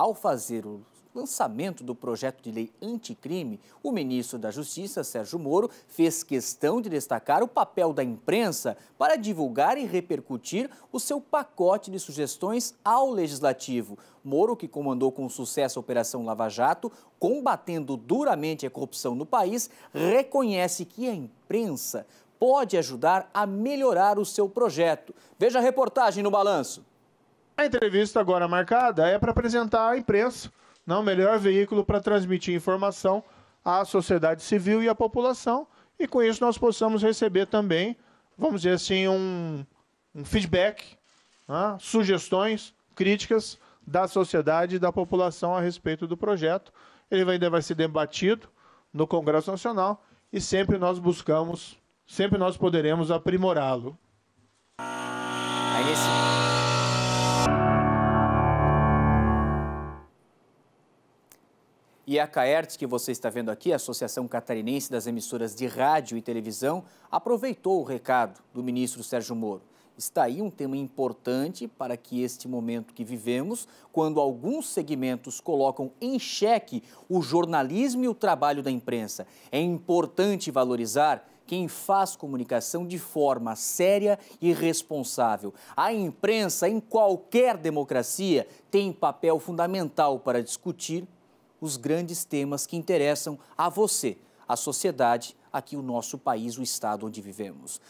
Ao fazer o lançamento do projeto de lei anticrime, o ministro da Justiça, Sérgio Moro, fez questão de destacar o papel da imprensa para divulgar e repercutir o seu pacote de sugestões ao legislativo. Moro, que comandou com sucesso a Operação Lava Jato, combatendo duramente a corrupção no país, reconhece que a imprensa pode ajudar a melhorar o seu projeto. Veja a reportagem no balanço. A entrevista agora marcada é para apresentar à imprensa não, né, o melhor veículo para transmitir informação à sociedade civil e à população, e com isso nós possamos receber também, vamos dizer assim, um, um feedback, né, sugestões, críticas da sociedade e da população a respeito do projeto. Ele ainda vai ser debatido no Congresso Nacional e sempre nós buscamos, sempre nós poderemos aprimorá-lo. É isso. E é a Caerts, que você está vendo aqui, a Associação Catarinense das Emissoras de Rádio e Televisão, aproveitou o recado do ministro Sérgio Moro. Está aí um tema importante para que este momento que vivemos, quando alguns segmentos colocam em xeque o jornalismo e o trabalho da imprensa. É importante valorizar quem faz comunicação de forma séria e responsável. A imprensa, em qualquer democracia, tem papel fundamental para discutir os grandes temas que interessam a você, a sociedade, aqui o nosso país, o estado onde vivemos.